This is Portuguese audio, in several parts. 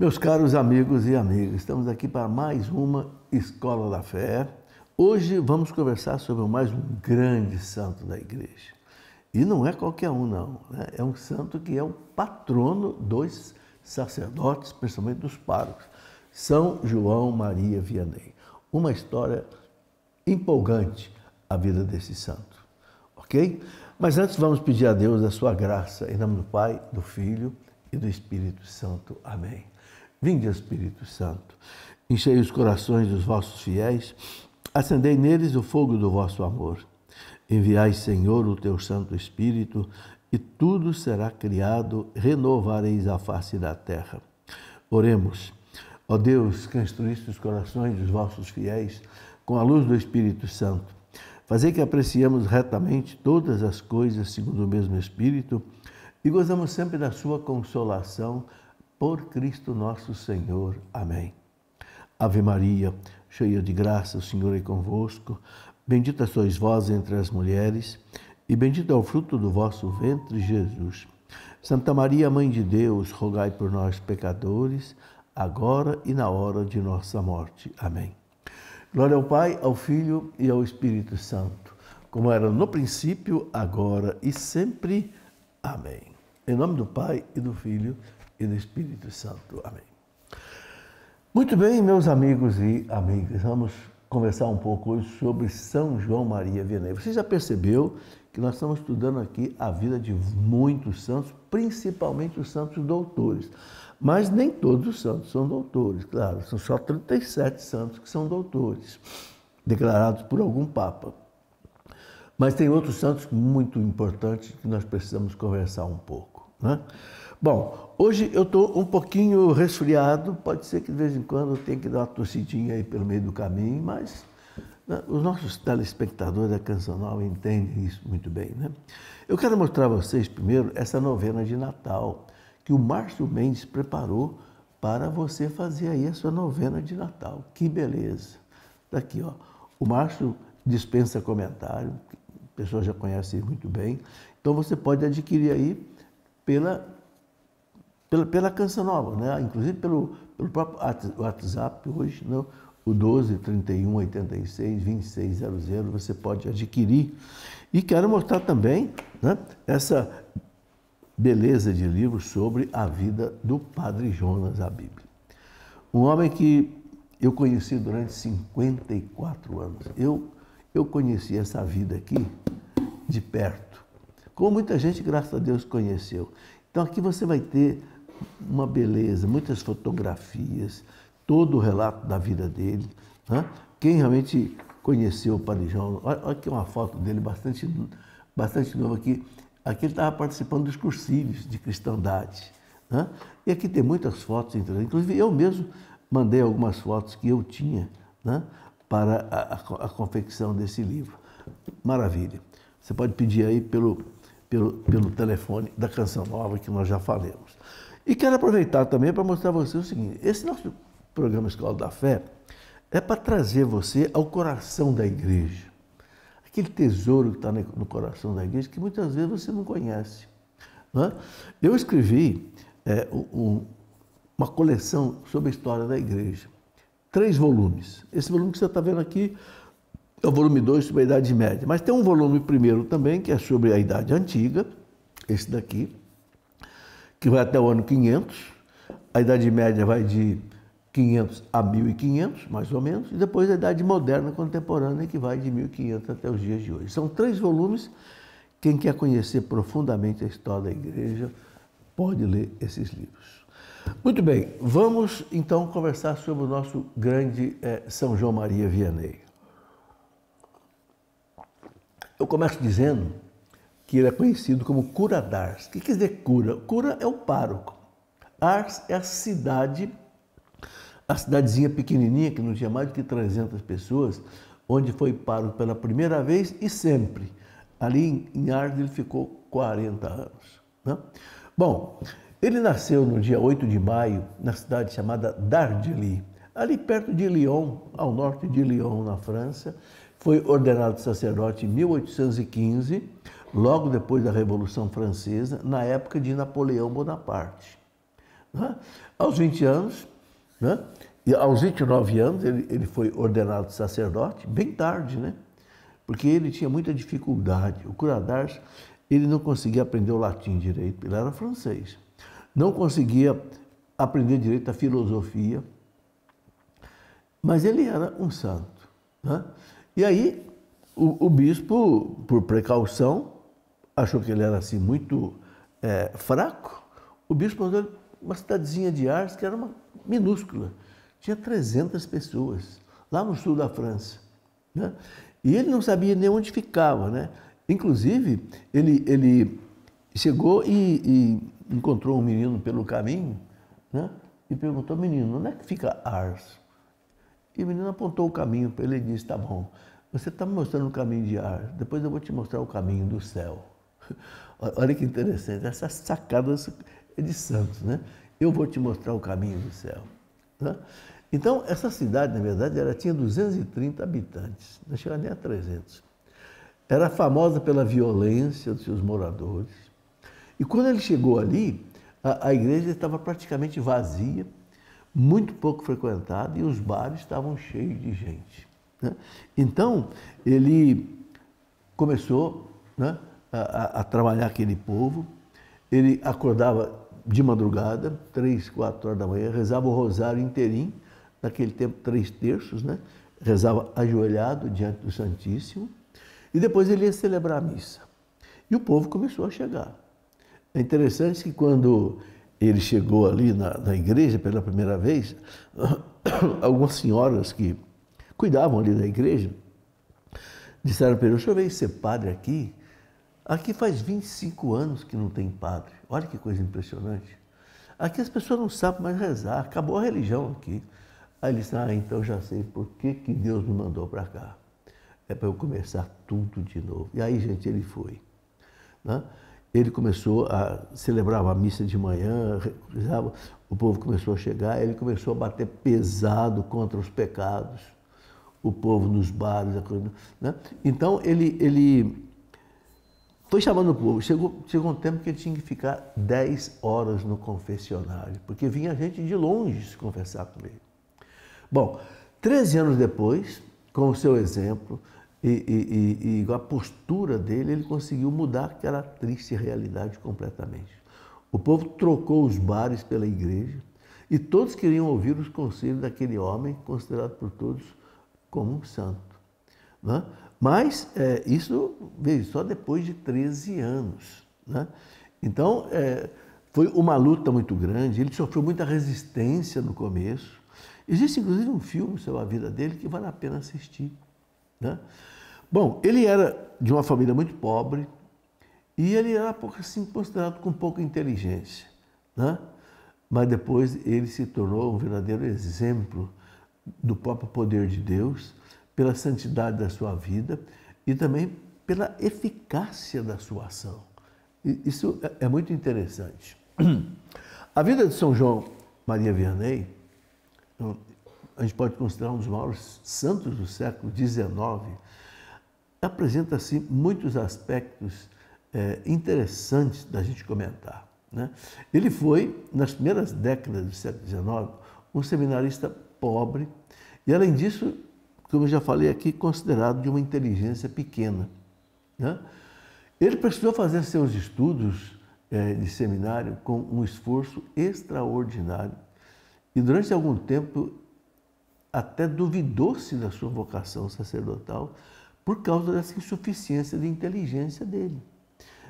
Meus caros amigos e amigas, estamos aqui para mais uma Escola da Fé. Hoje vamos conversar sobre mais um grande santo da igreja. E não é qualquer um, não. Né? É um santo que é o patrono dos sacerdotes, principalmente dos párocos. São João Maria Vianney. Uma história empolgante a vida desse santo, ok? Mas antes vamos pedir a Deus a sua graça, em nome do Pai, do Filho e do Espírito Santo. Amém. Vinde, Espírito Santo, enchei os corações dos vossos fiéis, acendei neles o fogo do vosso amor. Enviai, Senhor, o teu Santo Espírito, e tudo será criado, renovareis a face da terra. Oremos. Ó Deus, que instruíste os corações dos vossos fiéis com a luz do Espírito Santo, fazei que apreciemos retamente todas as coisas segundo o mesmo Espírito e gozamos sempre da sua consolação por Cristo nosso Senhor. Amém. Ave Maria, cheia de graça, o Senhor é convosco. Bendita sois vós entre as mulheres, e bendito é o fruto do vosso ventre, Jesus. Santa Maria, Mãe de Deus, rogai por nós, pecadores, agora e na hora de nossa morte. Amém. Glória ao Pai, ao Filho e ao Espírito Santo, como era no princípio, agora e sempre. Amém. Em nome do Pai e do Filho e do Espírito Santo. Amém. Muito bem, meus amigos e amigas, vamos conversar um pouco hoje sobre São João Maria Vianney. Você já percebeu que nós estamos estudando aqui a vida de muitos santos, principalmente os santos doutores. Mas nem todos os santos são doutores, claro, são só 37 santos que são doutores, declarados por algum papa. Mas tem outros santos muito importantes que nós precisamos conversar um pouco. Né? Bom, Hoje eu estou um pouquinho resfriado, pode ser que de vez em quando eu tenha que dar uma tossidinha aí pelo meio do caminho, mas né, os nossos telespectadores da Canção Nova entendem isso muito bem. Né? Eu quero mostrar a vocês primeiro essa novena de Natal que o Márcio Mendes preparou para você fazer aí a sua novena de Natal. Que beleza! Daqui, tá ó. O Márcio dispensa comentário, a pessoa já conhece muito bem. Então você pode adquirir aí pela pela, pela canção nova, né? inclusive pelo, pelo próprio WhatsApp hoje, não? Né? o 12 31 86 2600 você pode adquirir. E quero mostrar também né, essa beleza de livro sobre a vida do Padre Jonas, a Bíblia. Um homem que eu conheci durante 54 anos. Eu, eu conheci essa vida aqui de perto, como muita gente, graças a Deus, conheceu. Então aqui você vai ter uma beleza, muitas fotografias, todo o relato da vida dele. Né? Quem realmente conheceu o Padre João, olha aqui uma foto dele bastante, bastante nova aqui. Aqui ele estava participando dos cursivos de cristandade. Né? E aqui tem muitas fotos, inclusive eu mesmo mandei algumas fotos que eu tinha né? para a, a, a, confecção desse livro. Maravilha. Você pode pedir aí pelo, pelo, pelo telefone da Canção Nova que nós já falamos. E quero aproveitar também para mostrar a você o seguinte: esse nosso programa Escola da Fé é para trazer você ao coração da igreja. Aquele tesouro que está no coração da igreja que muitas vezes você não conhece. Né? Eu escrevi é, um, uma coleção sobre a história da igreja. Três volumes. Esse volume que você está vendo aqui é o volume 2 sobre a Idade Média. Mas tem um volume primeiro também, que é sobre a Idade Antiga, esse daqui que vai até o ano 500. A Idade Média vai de 500 a 1500, mais ou menos, e depois a Idade Moderna Contemporânea, que vai de 1500 até os dias de hoje. São três volumes. Quem quer conhecer profundamente a história da Igreja pode ler esses livros. Muito bem, vamos então conversar sobre o nosso grande eh, São João Maria Vianney. Eu começo dizendo que era é conhecido como d'Ars. O que quer dizer cura? Cura é o pároco. Ars é a cidade, a cidadezinha pequenininha, que não tinha mais do que 300 pessoas, onde foi pároco pela primeira vez e sempre. Ali em Ars ele ficou 40 anos. Né? Bom, ele nasceu no dia 8 de maio, na cidade chamada Dardilly, ali perto de Lyon, ao norte de Lyon, na França. Foi ordenado sacerdote em 1815 logo depois da Revolução Francesa, na época de Napoleão Bonaparte. Né? Aos 20 anos, né? e aos 29 anos, ele, ele foi ordenado sacerdote, bem tarde, né? porque ele tinha muita dificuldade. O Curadars, ele não conseguia aprender o latim direito, ele era francês. Não conseguia aprender direito a filosofia, mas ele era um santo. Né? E aí, o, o bispo, por precaução, achou que ele era assim muito é, fraco, o bispo mandou uma cidadezinha de Ars, que era uma minúscula, tinha 300 pessoas, lá no sul da França. Né? E ele não sabia nem onde ficava. Né? Inclusive, ele, ele chegou e, e encontrou um menino pelo caminho né? e perguntou: Menino, onde é que fica Ars? E o menino apontou o caminho para ele e disse: Tá bom, você está me mostrando o caminho de Ars, depois eu vou te mostrar o caminho do céu. Olha que interessante, essa sacada é de Santos, né? Eu vou te mostrar o caminho do céu. Né? Então, essa cidade, na verdade, ela tinha 230 habitantes, não chegava nem a 300. Era famosa pela violência dos seus moradores. E quando ele chegou ali, a, a igreja estava praticamente vazia, muito pouco frequentada e os bares estavam cheios de gente. Né? Então, ele começou né, a, a trabalhar aquele povo. Ele acordava de madrugada, três, quatro horas da manhã, rezava o rosário inteirinho, naquele tempo três terços, né? Rezava ajoelhado diante do Santíssimo. E depois ele ia celebrar a missa. E o povo começou a chegar. É interessante que quando ele chegou ali na, na igreja pela primeira vez, algumas senhoras que cuidavam ali da igreja disseram para ele: Deixa eu ver se padre aqui. Aqui faz 25 anos que não tem padre. Olha que coisa impressionante. Aqui as pessoas não sabem mais rezar. Acabou a religião aqui. Aí eles ah, então já sei por que, que Deus me mandou para cá. É para eu começar tudo de novo. E aí, gente, ele foi. Né? Ele começou a celebrar a missa de manhã, o povo começou a chegar, ele começou a bater pesado contra os pecados, o povo nos bares. Né? Então, ele, ele foi chamando o povo. Chegou, chegou um tempo que ele tinha que ficar 10 horas no confessionário, porque vinha gente de longe se conversar com ele. Bom, 13 anos depois, com o seu exemplo e, e, e, e a postura dele, ele conseguiu mudar aquela triste realidade completamente. O povo trocou os bares pela igreja e todos queriam ouvir os conselhos daquele homem, considerado por todos como um santo. Né? Mas é, isso veio só depois de 13 anos. Né? Então, é, foi uma luta muito grande, ele sofreu muita resistência no começo. Existe inclusive um filme sobre a vida dele que vale a pena assistir. Né? Bom, ele era de uma família muito pobre e ele era assim, considerado com pouca inteligência. Né? Mas depois ele se tornou um verdadeiro exemplo do próprio poder de Deus pela santidade da sua vida e também pela eficácia da sua ação. Isso é, é muito interessante. A vida de São João Maria Vianney, então, a gente pode considerar um dos maiores santos do século XIX, apresenta assim muitos aspectos é, interessantes da gente comentar. Né? Ele foi, nas primeiras décadas do século XIX, um seminarista pobre e, além disso, como eu já falei aqui, considerado de uma inteligência pequena. Né? Ele precisou fazer seus estudos é, de seminário com um esforço extraordinário e durante algum tempo até duvidou-se da sua vocação sacerdotal por causa dessa insuficiência de inteligência dele.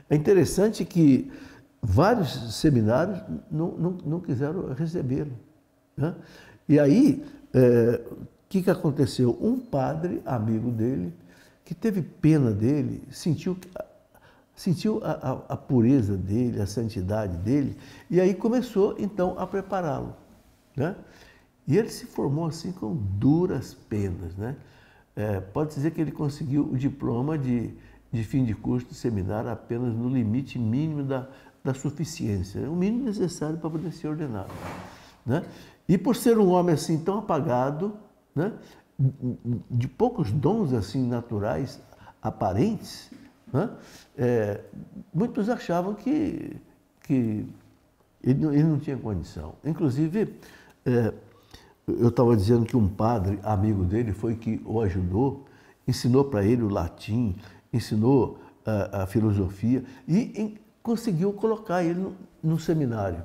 É interessante que vários seminários não, não, não quiseram recebê-lo. Né? E aí, é, que, que aconteceu? Um padre, amigo dele, que teve pena dele, sentiu, sentiu a, a, a pureza dele, a santidade dele, e aí começou então a prepará-lo. Né? E ele se formou assim com duras penas. Né? É, pode dizer que ele conseguiu o diploma de, de fim de curso de seminário apenas no limite mínimo da, da suficiência, né? o mínimo necessário para poder ser ordenado. Né? E por ser um homem assim tão apagado, né? de poucos dons assim naturais aparentes, né? é, muitos achavam que, que ele, não, ele não tinha condição. Inclusive, é, eu estava dizendo que um padre amigo dele foi que o ajudou, ensinou para ele o latim, ensinou a, a filosofia e, e, conseguiu colocar ele no, no seminário.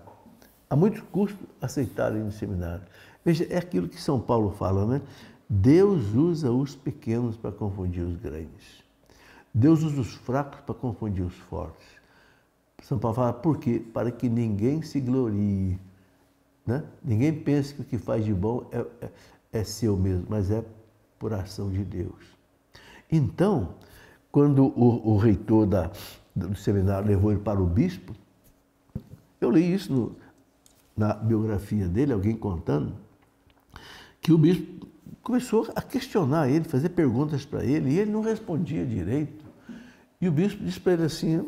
A muito custo aceitaram ele no seminário. Veja, é aquilo que São Paulo fala, né? Deus usa os pequenos para confundir os grandes. Deus usa os fracos para confundir os fortes. São Paulo fala, por quê? Para que ninguém se glorie. Né? Ninguém pense que o que faz de bom é, é, é seu mesmo, mas é por ação de Deus. Então, quando o, o reitor da, do seminário levou ele para o bispo, eu li isso no, na biografia dele, alguém contando, que o bispo começou a questionar ele, fazer perguntas para ele, e ele não respondia direito. E o bispo disse para ele assim,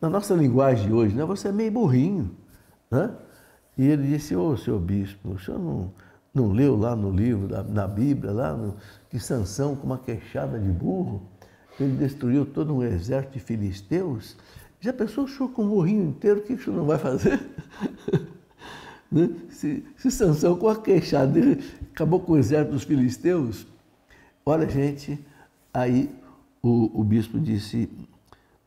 na nossa linguagem de hoje, né, você é meio burrinho. Né? E ele disse, ô oh, senhor bispo, o senhor não, não leu lá no livro, na Bíblia, lá no, que Sansão, com uma queixada de burro, ele destruiu todo um exército de filisteus. Já pensou o senhor com um burrinho inteiro, o que o senhor não vai fazer? Né? Se, se Sansão, com a queixada dele, acabou com o exército dos filisteus, olha, gente, aí o, o bispo disse: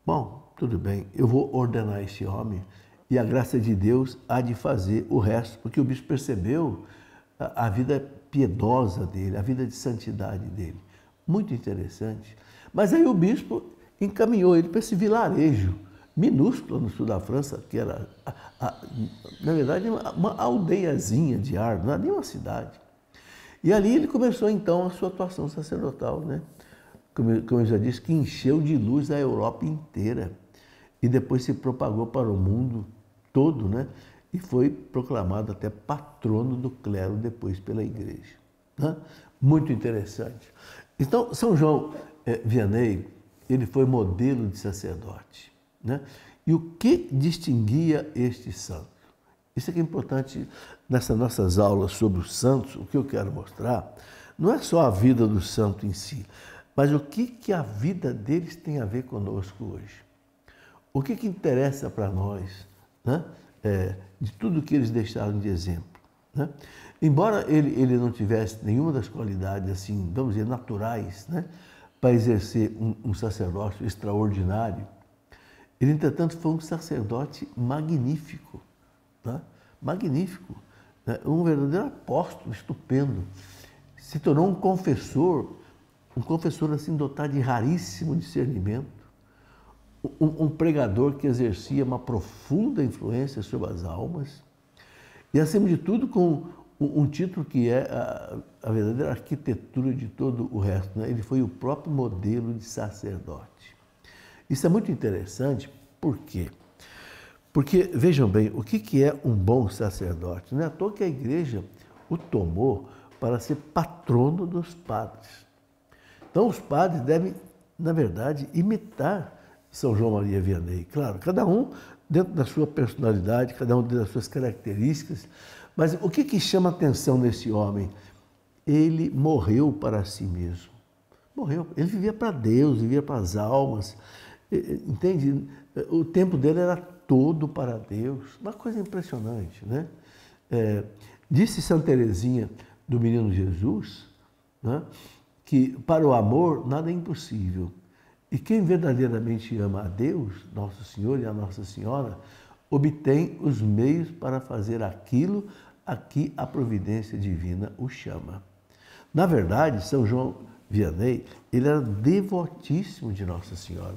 Bom, tudo bem, eu vou ordenar esse homem e a graça de Deus há de fazer o resto, porque o bispo percebeu a, a vida piedosa dele, a vida de santidade dele. Muito interessante. Mas aí o bispo encaminhou ele para esse vilarejo minúscula no sul da França, que era, a, a, na verdade, uma, uma aldeiazinha de ar, não era nem uma cidade. E ali ele começou, então, a sua atuação sacerdotal, né? Como, como eu já disse, que encheu de luz a Europa inteira e depois se propagou para o mundo todo, né? E foi proclamado até patrono do clero depois pela igreja. Né? Muito interessante. Então, São João eh, Vianney, ele foi modelo de sacerdote. Né? E o que distinguia este santo? Isso é que é importante nessas nossas aulas sobre os santos. O que eu quero mostrar não é só a vida do santo em si, mas o que, que a vida deles tem a ver conosco hoje. O que, que interessa para nós né? É, de tudo que eles deixaram de exemplo. Né? Embora ele, ele não tivesse nenhuma das qualidades, assim, vamos dizer, naturais, né? para exercer um, um sacerdócio extraordinário, ele, entretanto, foi um sacerdote magnífico, né? magnífico, né? um verdadeiro apóstolo, estupendo. Se tornou um confessor, um confessor assim dotado de raríssimo discernimento, um, um pregador que exercia uma profunda influência sobre as almas e, acima de tudo, com um, título que é a, a verdadeira arquitetura de todo o resto. Né? Ele foi o próprio modelo de sacerdote. Isso é muito interessante, por quê? Porque, vejam bem, o que, é um bom sacerdote? Não é à toa que a igreja o tomou para ser patrono dos padres. Então, os padres devem, na verdade, imitar São João Maria Vianney. Claro, cada um dentro da sua personalidade, cada um dentro das suas características. Mas o que, que chama atenção nesse homem? Ele morreu para si mesmo. Morreu. Ele vivia para Deus, vivia para as almas. Entende? O tempo dele era todo para Deus. Uma coisa impressionante, né? É, disse Santa Teresinha do Menino Jesus né, que para o amor nada é impossível. E quem verdadeiramente ama a Deus, Nosso Senhor e a Nossa Senhora, obtém os meios para fazer aquilo a que a providência divina o chama. Na verdade, São João Vianney, ele era devotíssimo de Nossa Senhora.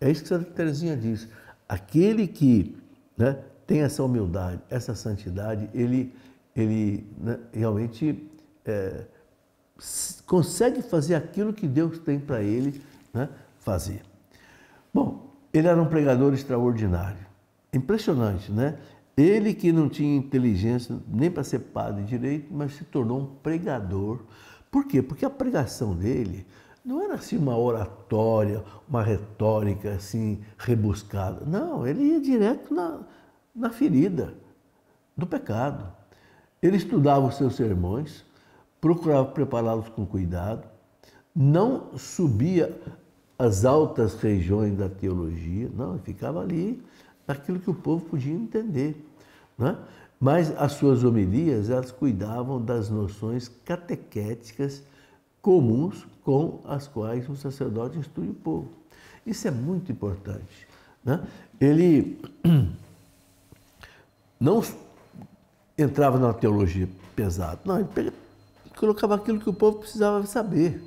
É isso que Santa Teresinha diz. Aquele que né, tem essa humildade, essa santidade, ele, ele né, realmente é, consegue fazer aquilo que Deus tem para ele né, fazer. Bom, ele era um pregador extraordinário. Impressionante, né? Ele que não tinha inteligência nem para ser padre direito, mas se tornou um pregador. Por quê? Porque a pregação dele não era assim uma oratória, uma retórica assim rebuscada. Não, ele ia direto na, na ferida do pecado. Ele estudava os seus sermões, procurava prepará-los com cuidado, não subia as altas regiões da teologia, não, ficava ali naquilo que o povo podia entender. Né? Mas as suas homilias, elas cuidavam das noções catequéticas comuns com as quais o sacerdote instrui o povo. Isso é muito importante. Né? Ele não entrava na teologia pesada, não, ele colocava aquilo que o povo precisava saber.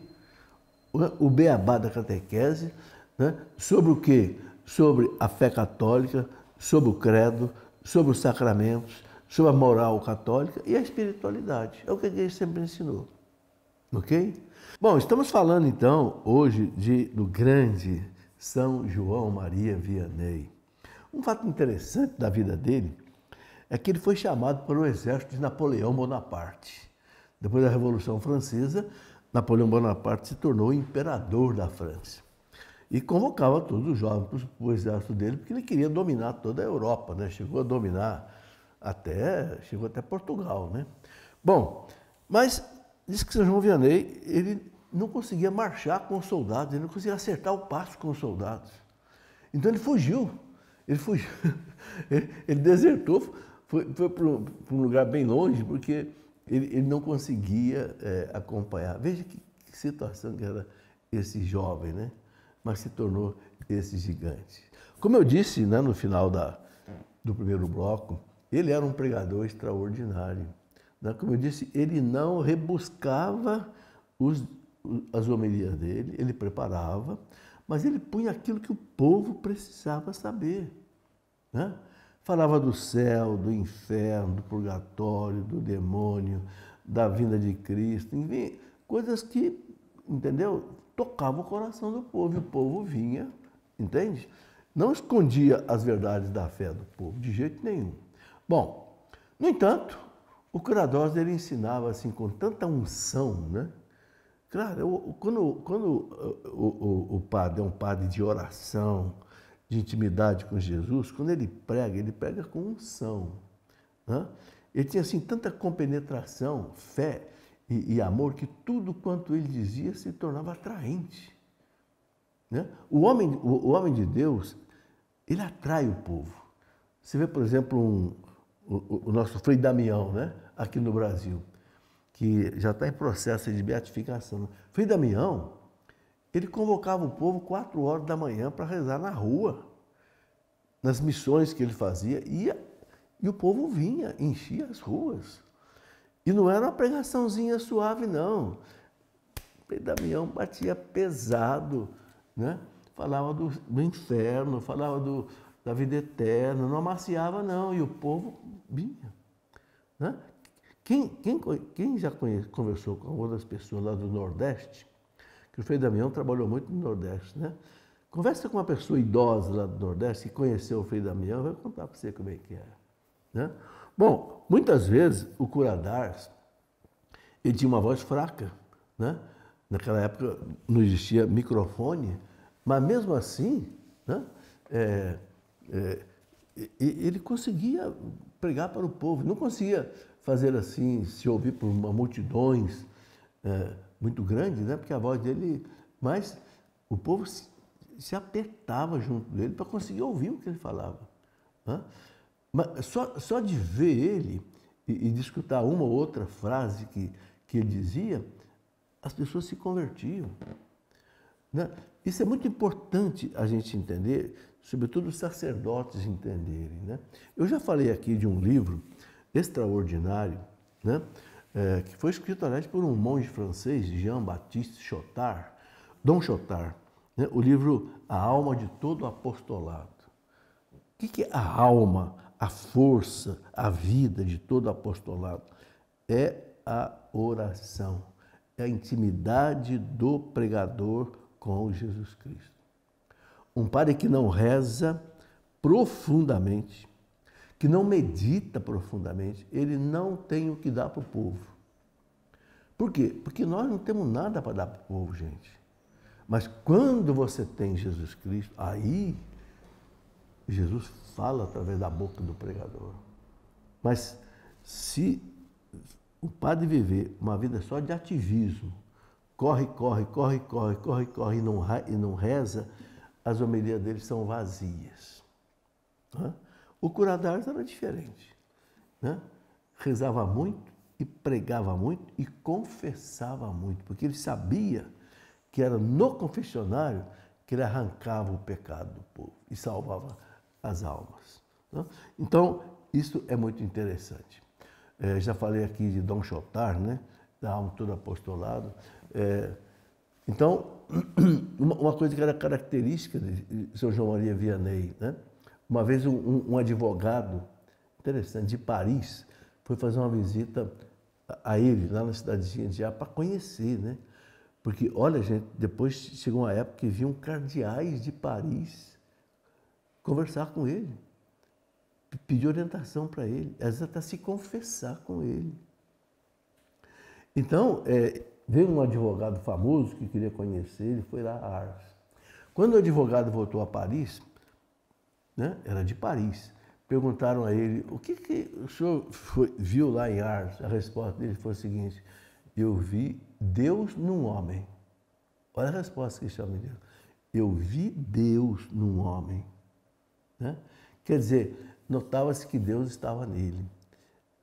O beabá da catequese, né? sobre o que? Sobre a fé católica, sobre o credo, sobre os sacramentos, sobre a moral católica e a espiritualidade. É o que a igreja sempre ensinou. Ok? Bom, estamos falando então hoje de, do grande São João Maria Vianney. Um fato interessante da vida dele é que ele foi chamado para o exército de Napoleão Bonaparte. Depois da Revolução Francesa, Napoleão Bonaparte se tornou imperador da França e convocava todos os jovens para o exército dele, porque ele queria dominar toda a Europa, né? Chegou a dominar até, chegou até Portugal, né? Bom, mas diz que São João Vianney, ele não conseguia marchar com os soldados, ele não conseguia acertar o passo com os soldados. Então ele fugiu, ele fugiu, ele, ele desertou, foi, foi para um lugar bem longe, porque ele, ele não conseguia é, acompanhar. Veja que, que situação que era esse jovem, né? Mas se tornou esse gigante. Como eu disse né, no final da, do primeiro bloco, ele era um pregador extraordinário. Né? Como eu disse, ele não rebuscava os, as homilias dele, ele preparava, mas ele punha aquilo que o povo precisava saber. Né? Falava do céu, do inferno, do purgatório, do demônio, da vinda de Cristo, enfim, coisas que, entendeu? Tocava o coração do povo e o povo vinha, entende? Não escondia as verdades da fé do povo, de jeito nenhum. Bom, no entanto, o Kuradós ele ensinava assim com tanta unção, né? Claro, quando, quando o, o, o padre é um padre de oração, de intimidade com Jesus, quando ele prega, ele prega com unção. Né? Ele tinha assim tanta compenetração, fé e, e, amor que tudo quanto ele dizia se tornava atraente. Né? O, homem, o, o homem de Deus, ele atrai o povo. Você vê, por exemplo, um, o, o nosso Frei Damião, né? aqui no Brasil, que já está em processo de beatificação. Frei Damião, ele convocava o povo quatro horas da manhã para rezar na rua, nas missões que ele fazia, ia, e o povo vinha, enchia as ruas. E não era uma pregaçãozinha suave, não. Frei Damião batia pesado, né? falava do, do inferno, falava do, da vida eterna, não amaciava não, e o povo vinha. Né? Quem, quem, quem já conhece, conversou com outras pessoas lá do Nordeste, que o Frei Damião trabalhou muito no Nordeste, né? Conversa com uma pessoa idosa lá do Nordeste que conheceu o Frei Damião, vai contar para você como é que era. Né? Bom, muitas vezes o Curadars, ele tinha uma voz fraca, né? Naquela época não existia microfone, mas mesmo assim, né? É, é, ele conseguia pregar para o povo, não conseguia fazer assim, se ouvir por uma multidões é, muito grande, né? porque a voz dele. Mas o povo se, apertava junto dele para conseguir ouvir o que ele falava. Né? Mas só, só de ver ele e, e de escutar uma ou outra frase que, que ele dizia, as pessoas se convertiam. Né? Isso é muito importante a gente entender sobretudo os sacerdotes entenderem. Né? Eu já falei aqui de um livro extraordinário, né? É, que foi escrito, aliás, por um monge francês, Jean-Baptiste Chotard, Dom Chotard, né? o livro A Alma de Todo Apostolado. O que é a alma, a força, a vida de todo apostolado? É a oração, é a intimidade do pregador com Jesus Cristo. Um padre que não reza profundamente, que não medita profundamente, ele não tem o que dar para o povo. Por quê? Porque nós não temos nada para dar para o povo, gente. Mas quando você tem Jesus Cristo, aí Jesus fala através da boca do pregador. Mas se o padre viver uma vida só de ativismo, corre, corre, corre, corre, corre, corre e não, e não reza, as homilias dele são vazias. Né? O cura era diferente. Né? Rezava muito e pregava muito e confessava muito, porque ele sabia que era no confessionário que ele arrancava o pecado do povo e salvava as almas. Né? Então, isso é muito interessante. É, já falei aqui de Dom Chotar, né? da alma todo apostolado. É, então, uma coisa que era característica de São João Maria Vianney, né? Uma vez um, um advogado, interessante, de Paris, foi fazer uma visita a ele, lá na cidadezinha de Ar, para conhecer, né? Porque, olha, gente, depois chegou uma época que vinham cardeais de Paris conversar com ele, pedir orientação para ele, às vezes até se confessar com ele. Então, é, Veio um advogado famoso que queria conhecer, ele foi lá a Ars. Quando o advogado voltou a Paris, né, era de Paris, perguntaram a ele, o que, que o senhor foi, viu lá em Arles A resposta dele foi a seguinte, eu vi Deus num homem. Olha a resposta que ele chama deu. Eu vi Deus num homem. Né? Quer dizer, notava-se que Deus estava nele.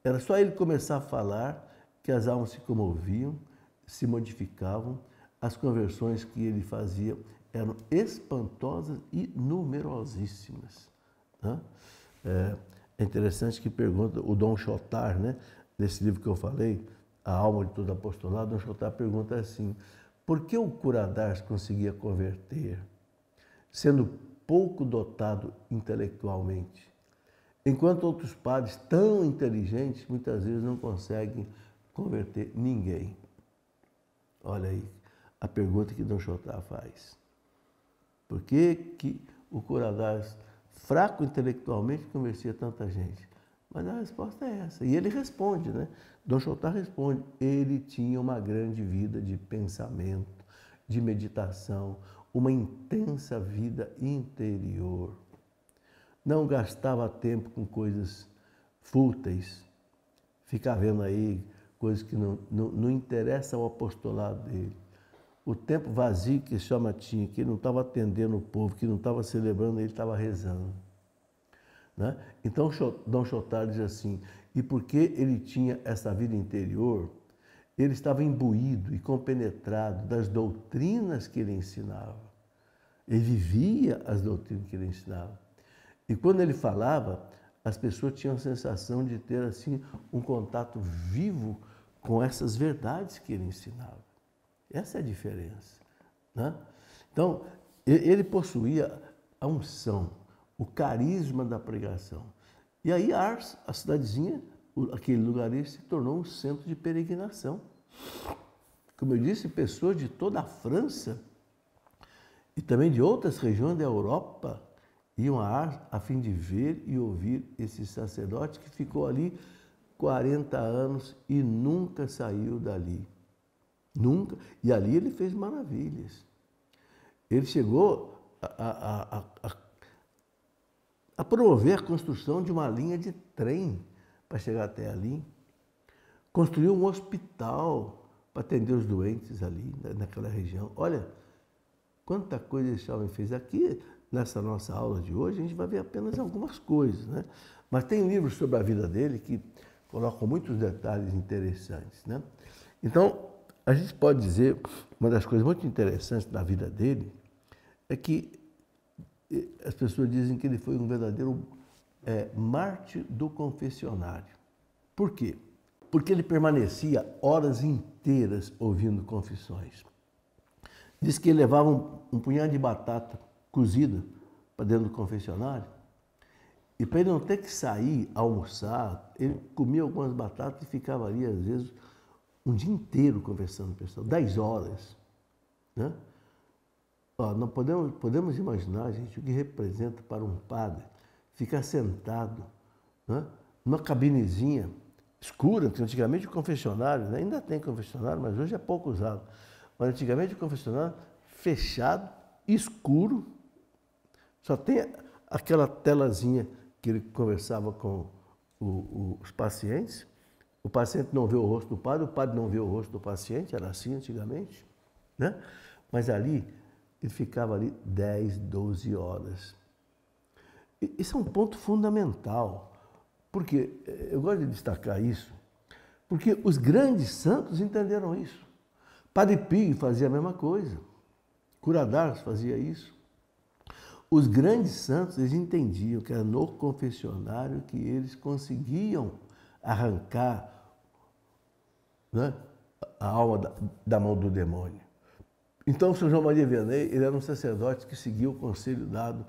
Era só ele começar a falar que as almas se comoviam, se modificavam, as conversões que ele fazia eram espantosas e numerosíssimas. Né? É, é interessante que pergunta o Dom Chotar, né, desse livro que eu falei, A Alma de Todo Apostolado, Dom Chotar pergunta assim, por que o Curadars conseguia converter, sendo pouco dotado intelectualmente, enquanto outros padres tão inteligentes muitas vezes não conseguem converter ninguém? Olha aí a pergunta que Dom Chotá faz. Por que, que o Curadás, fraco intelectualmente, conversia tanta gente? Mas a resposta é essa. E ele responde, né? Dom Chotá responde. Ele tinha uma grande vida de pensamento, de meditação, uma intensa vida interior. Não gastava tempo com coisas fúteis, ficar vendo aí coisas que não, não, não interessam ao apostolado dele. O tempo vazio que esse homem tinha, que ele não estava atendendo o povo, que não estava celebrando, ele estava rezando. Né? Então, Dom Chotar diz assim: e porque ele tinha essa vida interior, ele estava imbuído e compenetrado das doutrinas que ele ensinava. Ele vivia as doutrinas que ele ensinava. E quando ele falava, as pessoas tinham a sensação de ter assim um contato vivo com essas verdades que ele ensinava. Essa é a diferença. Né? Então, ele possuía a unção, o carisma da pregação. E aí Ars, a cidadezinha, aquele lugarejo, se tornou um centro de peregrinação. Como eu disse, pessoas de toda a França e também de outras regiões da Europa iam a Ars a fim de ver e ouvir esse sacerdote que ficou ali 40 anos e nunca saiu dali. Nunca. E ali ele fez maravilhas. Ele chegou a, a, a, a promover a construção de uma linha de trem para chegar até ali. Construiu um hospital para atender os doentes ali, naquela região. Olha, quanta coisa esse homem fez. Aqui, nessa nossa aula de hoje, a gente vai ver apenas algumas coisas, né? Mas tem livros sobre a vida dele que colocam muitos detalhes interessantes. Né? Então, a gente pode dizer, uma das coisas muito interessantes da vida dele é que eh, as pessoas dizem que ele foi um verdadeiro é, mártir do confessionário. Por quê? Porque ele permanecia horas inteiras ouvindo confissões. Diz que ele levava um, um punhado de batata cozida para dentro do confessionário e para ele não ter que sair almoçar, ele comia algumas batatas e ficava ali, às vezes, um dia inteiro conversando com o pessoal, dez horas. Né? Ó, não podemos, podemos imaginar, gente, o que representa para um padre ficar sentado né, numa cabinezinha escura, que antigamente o confessionário, né, ainda tem confessionário, mas hoje é pouco usado, mas antigamente o confessionário fechado, escuro, só tem aquela telazinha que ele conversava com o, o, os pacientes. O paciente não vê o rosto do padre, o padre não vê o rosto do paciente, era assim antigamente, né? Mas ali, ele ficava ali 10, 12 horas. Isso é um ponto fundamental, porque eh, eu gosto de destacar isso, porque os grandes santos entenderam isso. Padre Pio fazia a mesma coisa, Curadar fazia isso. Os grandes santos, eles entendiam que era no confessionário que eles conseguiam arrancar né, a alma da, da, mão do demônio. Então, São João Maria Vianney, ele era um sacerdote que seguia o conselho dado,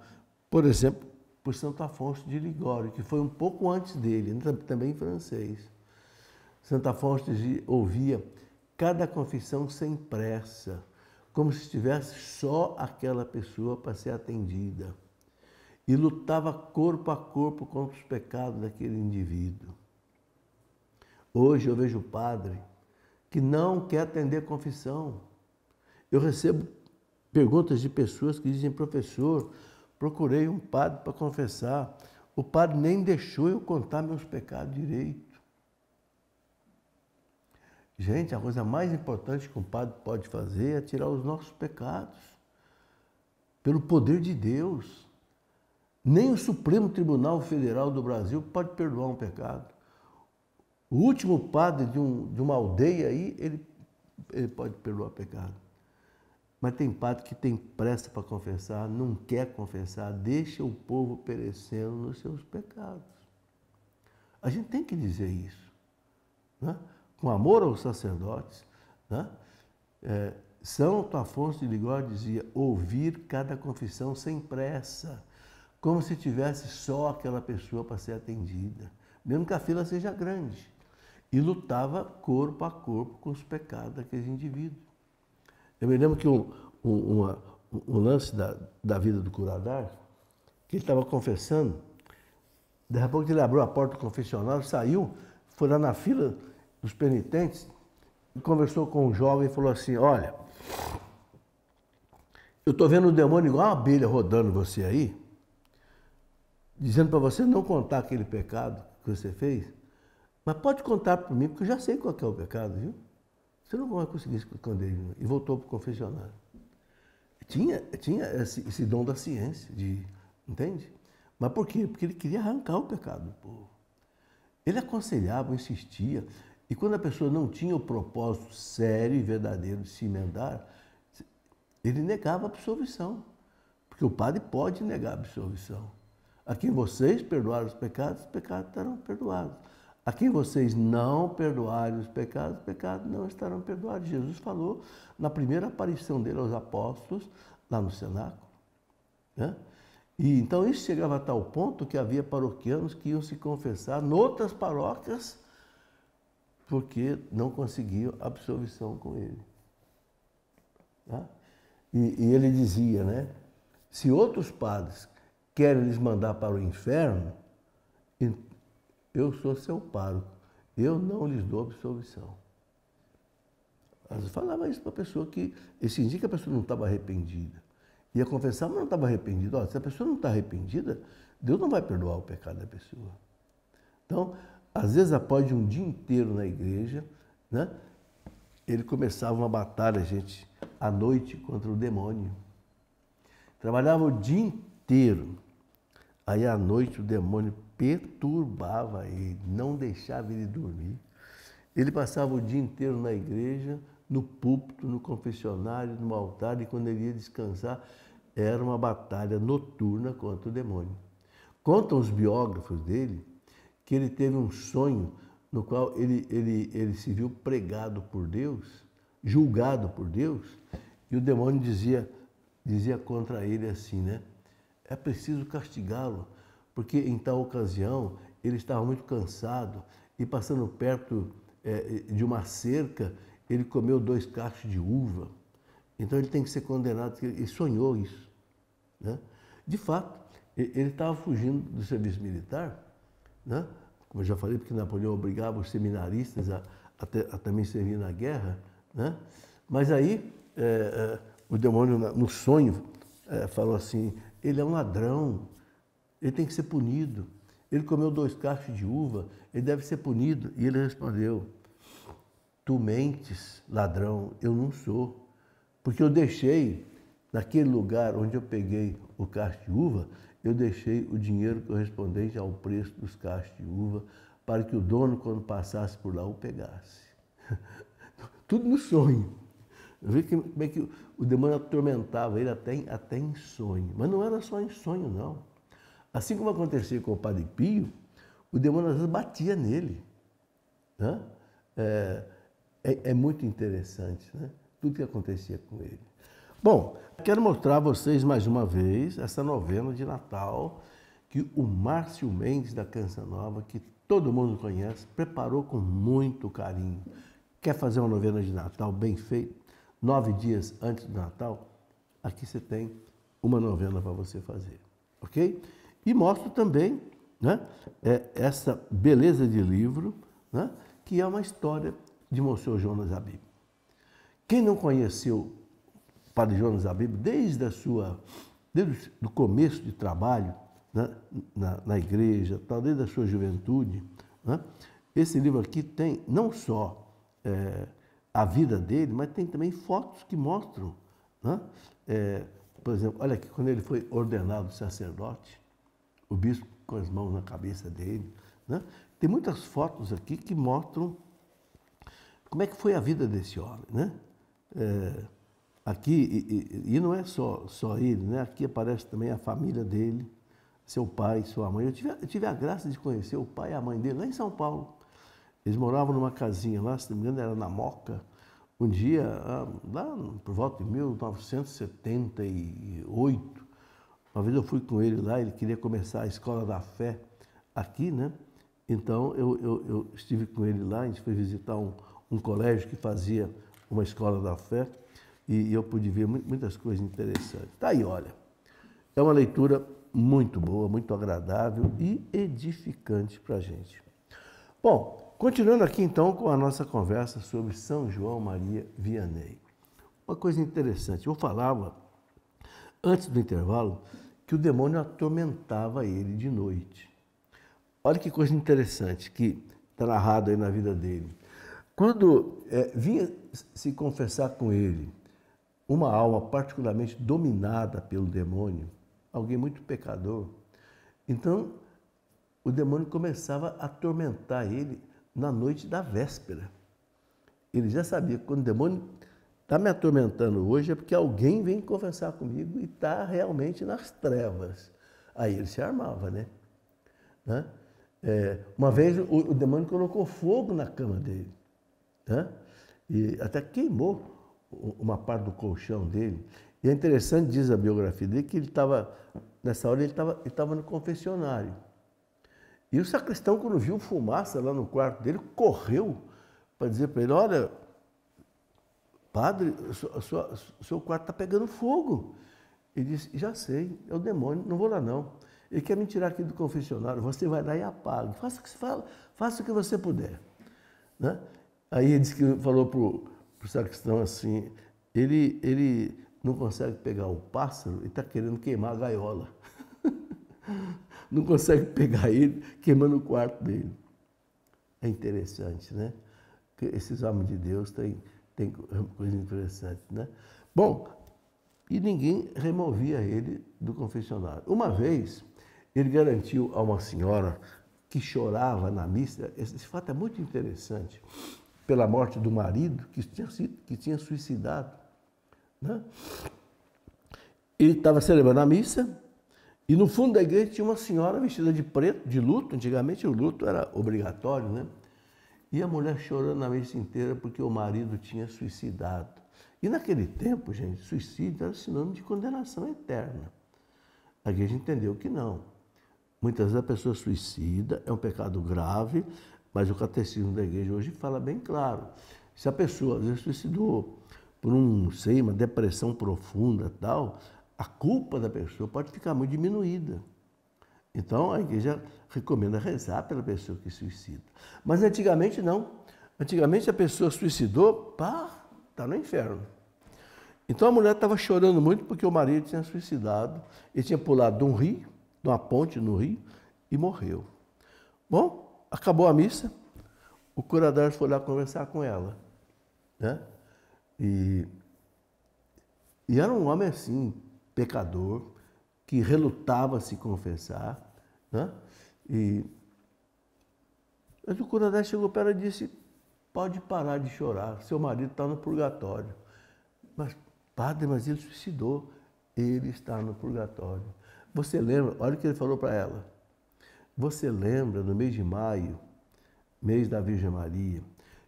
por exemplo, por Santo Afonso de Ligório, que foi um pouco antes dele, né, também francês. Santo Afonso ouvia cada confissão sem pressa, como se estivesse só aquela pessoa para ser atendida. E lutava corpo a corpo contra os pecados daquele indivíduo. Hoje eu vejo o padre que não quer atender confissão. Eu recebo perguntas de pessoas que dizem: professor, procurei um padre para confessar. O padre nem deixou eu contar meus pecados direito. Gente, a coisa mais importante que um padre pode fazer é tirar os nossos pecados. Pelo poder de Deus. Nem o Supremo Tribunal Federal do Brasil pode perdoar um pecado. O último padre de, um, de uma aldeia aí, ele, ele pode perdoar pecado. Mas tem padre que tem pressa para confessar, não quer confessar, deixa o povo perecendo nos seus pecados. A gente tem que dizer isso. Né? com amor aos sacerdotes, né? é, Santo Afonso de Ligó dizia: ouvir cada confissão sem pressa, como se tivesse só aquela pessoa para ser atendida, mesmo que a fila seja grande. E lutava corpo a corpo com os pecados daquele indivíduo. Eu me lembro que um, um, uma, um lance da, da vida do curadar, que ele estava confessando, de a pouco ele abriu a porta do confessionário, saiu, foi lá na fila, os penitentes, e conversou com um jovem e falou assim: Olha, eu estou vendo o um demônio igual uma abelha rodando você aí, dizendo para você não contar aquele pecado que você fez, mas pode contar para mim, porque eu já sei qual é o pecado, viu? Você não vai conseguir esconder. E voltou para o confessionário. Tinha, tinha esse, esse dom da ciência, de, entende? Mas por quê? Porque ele queria arrancar o pecado do povo. Ele aconselhava, insistia. E quando a pessoa não tinha o propósito sério e verdadeiro de se emendar, ele negava a absolvição. Porque o padre pode negar a absolvição. A quem vocês perdoaram os pecados, os pecados estarão perdoados. A quem vocês não perdoarem os pecados, os pecados não estarão perdoados. Jesus falou na primeira aparição dele aos apóstolos, lá no cenáculo. Né? E então isso chegava a tal ponto que havia paroquianos que iam se confessar noutras paróquias porque não conseguiu absolvição com ele. Tá? E, e, ele dizia, né? Se outros padres querem lhes mandar para o inferno, eu sou seu pároco, eu não lhes dou absolvição. Mas falava isso para a pessoa que, esse indica que a pessoa não estava arrependida. Ia confessar, mas não estava arrependida. se a pessoa não está arrependida, Deus não vai perdoar o pecado da pessoa. Então, às vezes, após um dia inteiro na igreja, né, ele começava uma batalha, gente, à noite contra o demônio. Trabalhava o dia inteiro. Aí à noite o demônio perturbava ele, não deixava ele dormir. Ele passava o dia inteiro na igreja, no púlpito, no confessionário, no altar, e quando ele ia descansar, era uma batalha noturna contra o demônio. Contam os biógrafos dele que ele teve um sonho no qual ele, ele, ele se viu pregado por Deus, julgado por Deus, e o demônio dizia, dizia contra ele assim, né? É preciso castigá-lo, porque em tal ocasião ele estava muito cansado e passando perto é, de uma cerca, ele comeu dois cachos de uva. Então ele tem que ser condenado, ele sonhou isso. Né? De fato, ele estava fugindo do serviço militar né? como eu já falei, porque Napoleão obrigava os seminaristas a, a, ter, a também servir na guerra. Né? Mas aí é, é, o demônio, no sonho, é, falou assim: ele é um ladrão, ele tem que ser punido. Ele comeu dois cachos de uva, ele deve ser punido. E ele respondeu: Tu mentes, ladrão, eu não sou. Porque eu deixei naquele lugar onde eu peguei o cacho de uva, eu deixei o dinheiro correspondente ao preço dos cachos de uva para que o dono, quando passasse por lá, o pegasse. Tudo no sonho. Eu vi que, como é que o demônio atormentava ele até, até em sonho. Mas não era só em sonho, não. Assim como acontecia com o Padre Pio, o demônio às vezes batia nele. Né? É, é, é muito interessante né? tudo que acontecia com ele. Bom, quero mostrar a vocês mais uma vez essa novena de Natal que o Márcio Mendes da Canção Nova, que todo mundo conhece, preparou com muito carinho. Quer fazer uma novena de Natal bem feita, nove dias antes do Natal? Aqui você tem uma novena para você fazer, ok? E mostro também né, é, essa beleza de livro, né, que é uma história de Monsenhor Jonas Abib. Quem não conheceu Padre Jonas Abib, desde a sua desde o começo de trabalho né, na, na igreja, tal, desde a sua juventude, né, esse livro aqui tem não só é, a vida dele, mas tem também fotos que mostram. Né, é, por exemplo, olha aqui, quando ele foi ordenado sacerdote, o bispo com as mãos na cabeça dele. Né, tem muitas fotos aqui que mostram como é que foi a vida desse homem. Né, é, Aqui, e, e, e, não é só, só ele, né? aqui aparece também a família dele, seu pai, sua mãe. Eu tive, eu tive a graça de conhecer o pai e a mãe dele lá em São Paulo. Eles moravam numa casinha lá, se não me engano, era na Moca. Um dia, ah, lá por volta de 1978, uma vez eu fui com ele lá, ele queria começar a escola da fé aqui, né? Então eu, eu, eu estive com ele lá, a gente foi visitar um, um colégio que fazia uma escola da fé e eu pude ver muitas coisas interessantes. Está aí, olha. É uma leitura muito boa, muito agradável e edificante para a gente. Bom, continuando aqui então com a nossa conversa sobre São João Maria Vianney. Uma coisa interessante, eu falava antes do intervalo que o demônio atormentava ele de noite. Olha que coisa interessante que está narrado aí na vida dele. Quando é, vinha se confessar com ele, uma alma particularmente dominada pelo demônio, alguém muito pecador. Então, o demônio começava a atormentar ele na noite da véspera. Ele já sabia que quando o demônio está me atormentando hoje é porque alguém vem conversar comigo e está realmente nas trevas. Aí ele se armava, né? né? É, uma vez o, o, demônio colocou fogo na cama dele, né? e até queimou uma parte do colchão dele. E é interessante, diz a biografia dele, que ele estava, nessa hora, ele estava no confessionário. E o sacristão, quando viu fumaça lá no quarto dele, correu para dizer para ele: Olha, padre, sua, sua, seu quarto está pegando fogo. Ele disse: Já sei, é o demônio, não vou lá não. Ele quer me tirar aqui do confessionário, você vai lá e apaga. Faça o que, fala, faça o que você puder. Né? Aí ele disse que falou para o por essa questão assim, ele, ele não consegue pegar o pássaro e está querendo queimar a gaiola. não consegue pegar ele queimando o quarto dele. É interessante, né? esses homens de Deus têm, têm é coisa interessante, né? Bom, e ninguém removia ele do confessionário. Uma vez, ele garantiu a uma senhora que chorava na missa, esse fato é muito interessante pela morte do marido, que tinha, que tinha suicidado. Né? Ele estava celebrando a missa e no fundo da igreja tinha uma senhora vestida de preto, de luto. Antigamente o luto era obrigatório, né? E a mulher chorando a missa inteira porque o marido tinha suicidado. E naquele tempo, gente, suicídio era sinônimo de condenação eterna. A igreja entendeu que não. Muitas vezes a pessoa suicida é um pecado grave, mas o catecismo da igreja hoje fala bem claro. Se a pessoa às vezes suicidou por um, sei, uma depressão profunda tal, a culpa da pessoa pode ficar muito diminuída. Então a igreja recomenda rezar pela pessoa que suicida. Mas antigamente não. Antigamente a pessoa suicidou, pá, está no inferno. Então a mulher estava chorando muito porque o marido tinha suicidado. Ele tinha pulado de um rio, de uma ponte no rio, e morreu. Bom, Acabou a missa, o curador foi lá conversar com ela. Né? E, e era um homem assim, pecador, que relutava a se confessar. Né? E, mas o curador chegou para ela e disse: Pode parar de chorar, seu marido está no purgatório. Mas, padre, mas ele suicidou. Ele está no purgatório. Você lembra? Olha o que ele falou para ela. Você lembra no mês de maio, mês da Virgem Maria,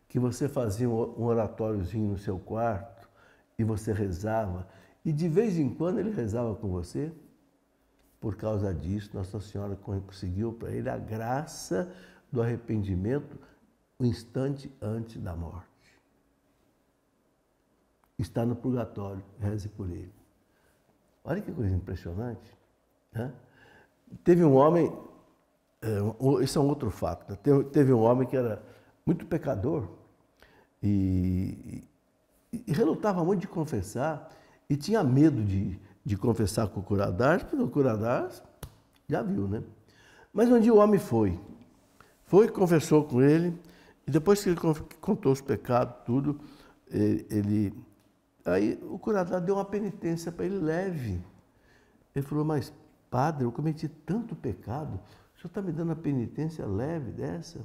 que você fazia um oratóriozinho no seu quarto e você rezava e de vez em quando ele rezava com você? Por causa disso, Nossa Senhora conseguiu para ele a graça do arrependimento um instante antes da morte. Está no purgatório, reze por ele. Olha que coisa impressionante. Né? Teve um homem é, isso é um outro fato. Né? Teve um homem que era muito pecador e, e, e relutava muito de confessar e tinha medo de, de confessar com o curador porque o curador já viu, né? Mas um dia o homem foi. Foi, conversou com ele, e depois que ele contou os pecados, tudo, ele. Aí o curador deu uma penitência para ele leve. Ele falou, mas padre, eu cometi tanto pecado, senhor está me dando a penitência leve dessa?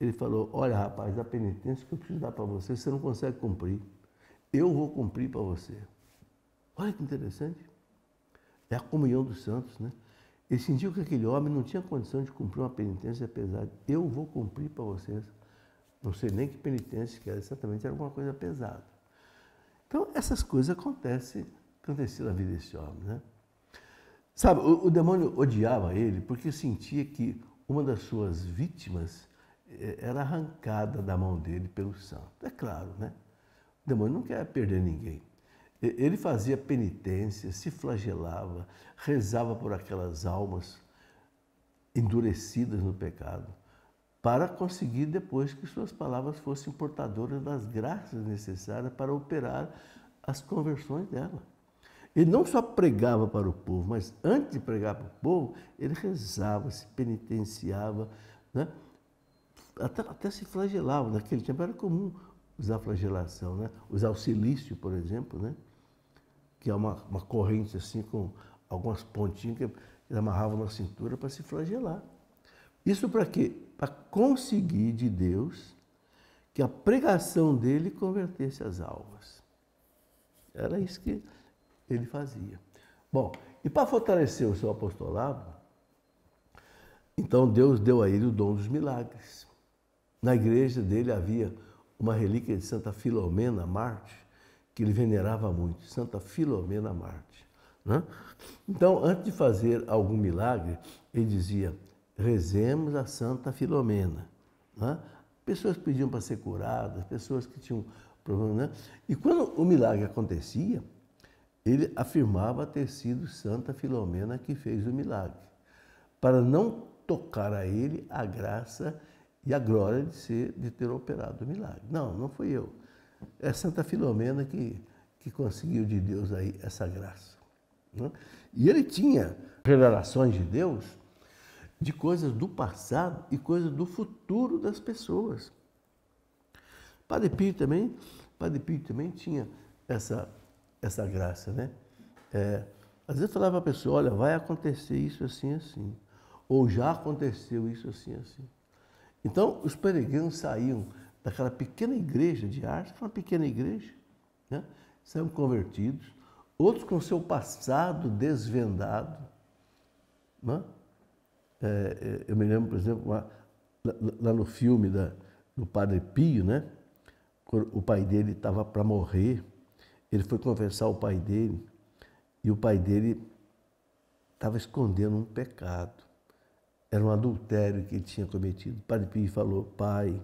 Ele falou, olha rapaz, a penitência que eu preciso dar para você, você não consegue cumprir. Eu vou cumprir para você. Olha que interessante. É a comunhão dos santos, né? Ele sentiu que aquele homem não tinha condição de cumprir uma penitência pesada. Eu vou cumprir para vocês. Não sei nem que penitência que era, exatamente era alguma coisa pesada. Então, essas coisas acontecem, aconteceram na vida desse homem, né? Sabe, o, o, demônio odiava ele porque sentia que uma das suas vítimas eh, era arrancada da mão dele pelo santo. É claro, né? O demônio não quer perder ninguém. Ele fazia penitência, se flagelava, rezava por aquelas almas endurecidas no pecado, para conseguir depois que suas palavras fossem portadoras das graças necessárias para operar as conversões dela. Ele não só pregava para o povo, mas antes de pregar para o povo, ele rezava, se penitenciava, né? até, até se flagelava. Naquele tempo era comum usar flagelação, né? usar o silício, por exemplo, né? que é uma, uma corrente assim com algumas pontinhas que ele amarrava na cintura para se flagelar. Isso para quê? Para conseguir de Deus que a pregação dele convertesse as almas. Era isso que ele fazia. Bom, e para fortalecer o seu apostolado, então Deus deu a ele o dom dos milagres. Na igreja dele havia uma relíquia de Santa Filomena Marte, que ele venerava muito, Santa Filomena Marte. Né? Então, antes de fazer algum milagre, ele dizia: rezemos a Santa Filomena. Né? Pessoas pediam para ser curadas, pessoas que tinham problemas. Né? E quando o milagre acontecia, ele afirmava ter sido Santa Filomena que fez o milagre, para não tocar a ele a graça e a glória de, ser, de ter operado o milagre. Não, não fui eu. É Santa Filomena que, que conseguiu de Deus aí essa graça. Né? E ele tinha revelações de Deus de coisas do passado e coisas do futuro das pessoas. Padre Pio também, Padre Pio também tinha essa essa graça, né? É, às vezes eu falava para a pessoa, olha, vai acontecer isso assim, assim. Ou já aconteceu isso assim, assim. Então, os peregrinos saíam daquela pequena igreja de Ars, que era uma pequena igreja, né? Saíam convertidos, outros com seu passado desvendado, né? É, é eu me lembro, por exemplo, uma, lá, lá, no filme da, do Padre Pio, né? O pai dele estava para morrer, ele foi conversar ao pai dele e o pai dele estava escondendo um pecado. Era um adultério que ele tinha cometido. O padre Pio falou: Pai,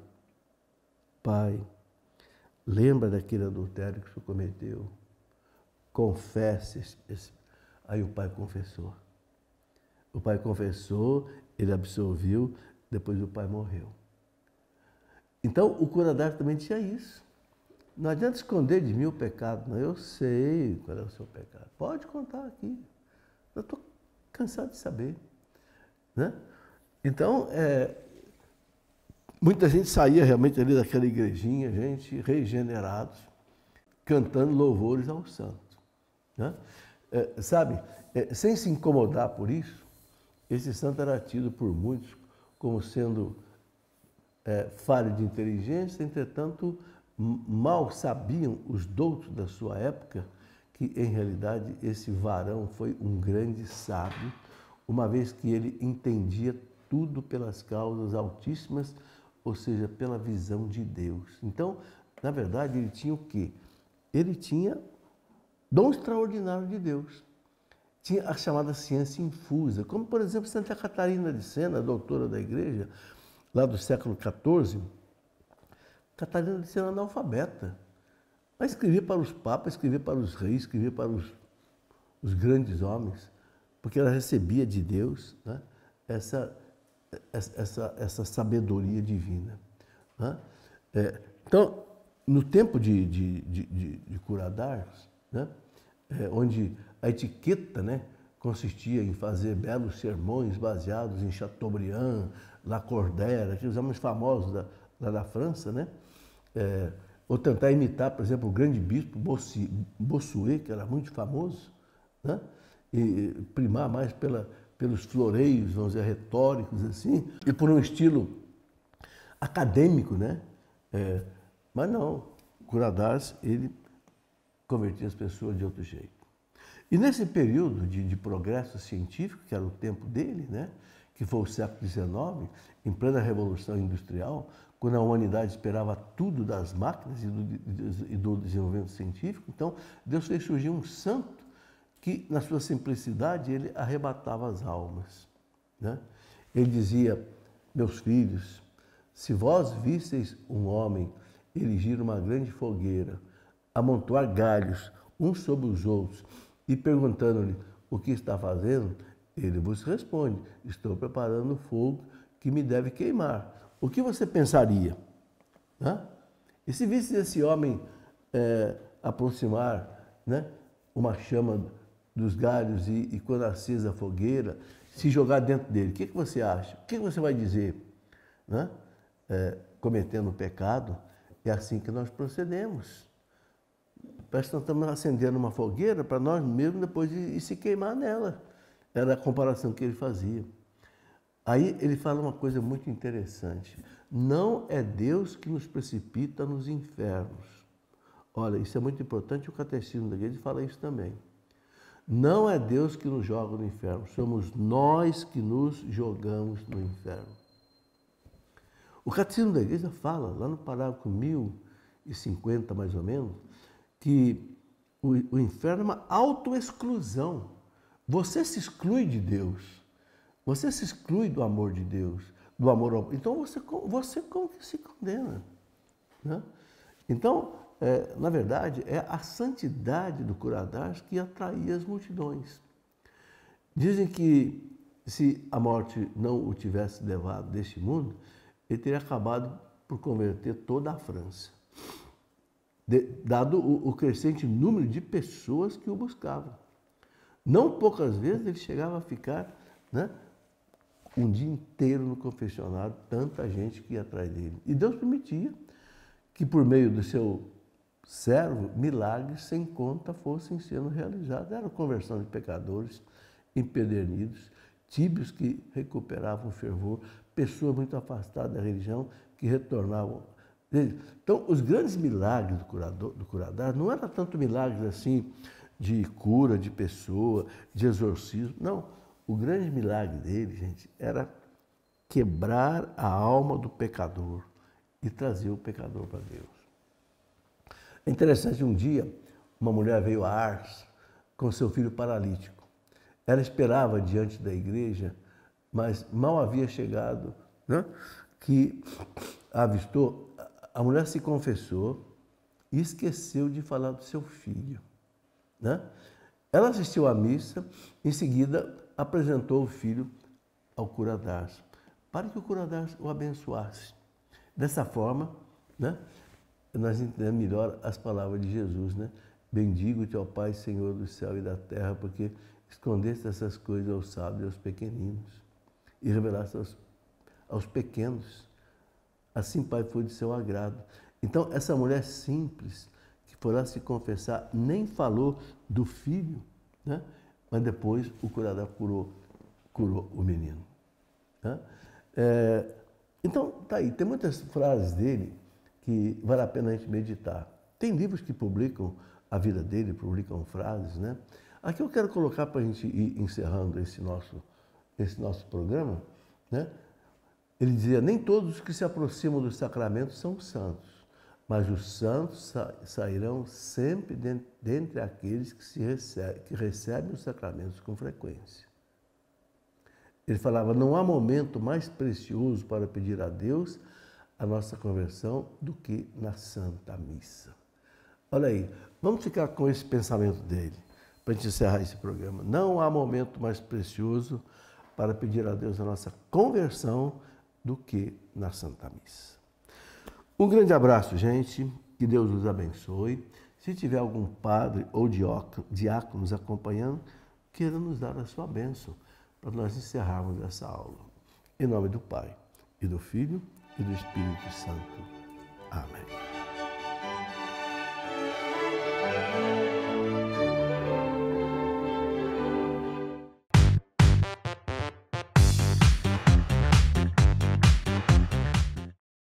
pai, lembra daquele adultério que o senhor cometeu? Confesse. Aí o pai confessou. O pai confessou, ele absolviu, depois o pai morreu. Então o curador também tinha isso. Não adianta esconder de mim o pecado, não. Eu sei qual é o seu pecado. Pode contar aqui. Eu estou cansado de saber. Né? Então, é, muita gente saía realmente ali daquela igrejinha, gente regenerados, cantando louvores ao santo. Né? É, sabe, é, sem se incomodar por isso, esse santo era tido por muitos como sendo é, falho de inteligência, entretanto, mal sabiam os doutos da sua época que, em realidade, esse varão foi um grande sábio, uma vez que ele entendia tudo pelas causas altíssimas, ou seja, pela visão de Deus. Então, na verdade, ele tinha o quê? Ele tinha dom extraordinário de Deus. Tinha a chamada ciência infusa, como, por exemplo, Santa Catarina de Sena, doutora da igreja, lá do século XIV, Catarina de ser analfabeta. Mas escrevia para os papas, escrevia para os reis, escrevia para os, os grandes homens, porque ela recebia de Deus né, essa, essa, essa sabedoria divina. Né? É, então, no tempo de, de, de, de Curadar, né, é, onde a etiqueta né, consistia em fazer belos sermões baseados em Chateaubriand, La Lacordaire, aqueles homens famosos da, lá da França, né? É, ou tentar imitar, por exemplo, o grande bispo Bossuet, que era muito famoso, né? e primar mais pela, pelos floreios, vamos dizer, retóricos, assim, e por um estilo acadêmico, né? É, mas não, Curadars, ele convertia as pessoas de outro jeito. E nesse período de, de progresso científico, que era o tempo dele, né? que foi o século XIX, em plena Revolução Industrial, quando a humanidade esperava tudo das máquinas e do, e do desenvolvimento científico. Então, Deus fez surgir um santo que, na sua simplicidade, ele arrebatava as almas. Né? Ele dizia: Meus filhos, se vós visseis um homem erigir uma grande fogueira, amontoar galhos uns sobre os outros e perguntando-lhe o que está fazendo, ele vos responde: Estou preparando o fogo que me deve queimar o que você pensaria? Né? E se visse esse homem é, aproximar né, uma chama dos galhos e, e, quando acesa a fogueira, se jogar dentro dele, o que, que você acha? O que, que você vai dizer? Né? É, cometendo o pecado, é assim que nós procedemos. Parece que nós estamos acendendo uma fogueira para nós mesmos depois de, de se queimar nela. Era a comparação que ele fazia. Aí ele fala uma coisa muito interessante. Não é Deus que nos precipita nos infernos. Olha, isso é muito importante, o catecismo da igreja fala isso também. Não é Deus que nos joga no inferno, somos nós que nos jogamos no inferno. O catecismo da igreja fala, lá no parágrafo 1050 mais ou menos, que o, o inferno é uma autoexclusão. Você se exclui de Deus. Você se exclui do amor de Deus, do amor ao... Então você, você se condena. Né? Então, é, na verdade, é a santidade do curador que atraía as multidões. Dizem que se a morte não o tivesse levado deste mundo, ele teria acabado por converter toda a França, de, dado o, o, crescente número de pessoas que o buscavam. Não poucas vezes ele chegava a ficar né, um dia inteiro no confessionário, tanta gente que ia atrás dele. E Deus permitia que, por meio do seu servo, milagres sem conta fossem sendo realizados. Era conversão de pecadores empedernidos, tíbios que recuperavam o fervor, pessoas muito afastadas da religião que retornavam. Então, os grandes milagres do curador, do curador não eram tanto milagres assim de cura de pessoa, de exorcismo, não o grande milagre dele, gente, era quebrar a alma do pecador e trazer o pecador para Deus. É interessante, um dia, uma mulher veio a Ars com seu filho paralítico. Ela esperava diante da igreja, mas mal havia chegado, né? que avistou, a mulher se confessou e esqueceu de falar do seu filho. Né? Ela assistiu à missa, em seguida apresentou o filho ao Curadás, para que o Curadás o abençoasse. Dessa forma, né, nós entendemos melhor as palavras de Jesus, né? Bendigo-te, ó Pai, Senhor do céu e da terra, porque escondeste essas coisas aos sábios e aos pequeninos, e revelaste aos, aos pequenos. Assim, Pai, foi de seu agrado. Então, essa mulher simples, que foi lá se confessar, nem falou do filho, né? Mas depois o curador curou, curou o menino. Né? É, então, tá aí. Tem muitas frases dele que vale a pena a gente meditar. Tem livros que publicam a vida dele, publicam frases, né? Aqui eu quero colocar para a gente ir encerrando esse nosso, esse nosso programa, né? Ele dizia: Nem todos os que se aproximam dos sacramentos são santos mas os santos sairão sempre dentre aqueles que, se recebe, que recebem os sacramentos com frequência. Ele falava: não há momento mais precioso para pedir a Deus a nossa conversão do que na Santa Missa. Olha aí, vamos ficar com esse pensamento dele, para a gente encerrar esse programa. Não há momento mais precioso para pedir a Deus a nossa conversão do que na Santa Missa. Um grande abraço, gente. Que Deus os abençoe. Se tiver algum padre ou diácono nos acompanhando, queira nos dar a sua bênção para nós encerrarmos essa aula. Em nome do Pai, e do Filho e do Espírito Santo. Amém.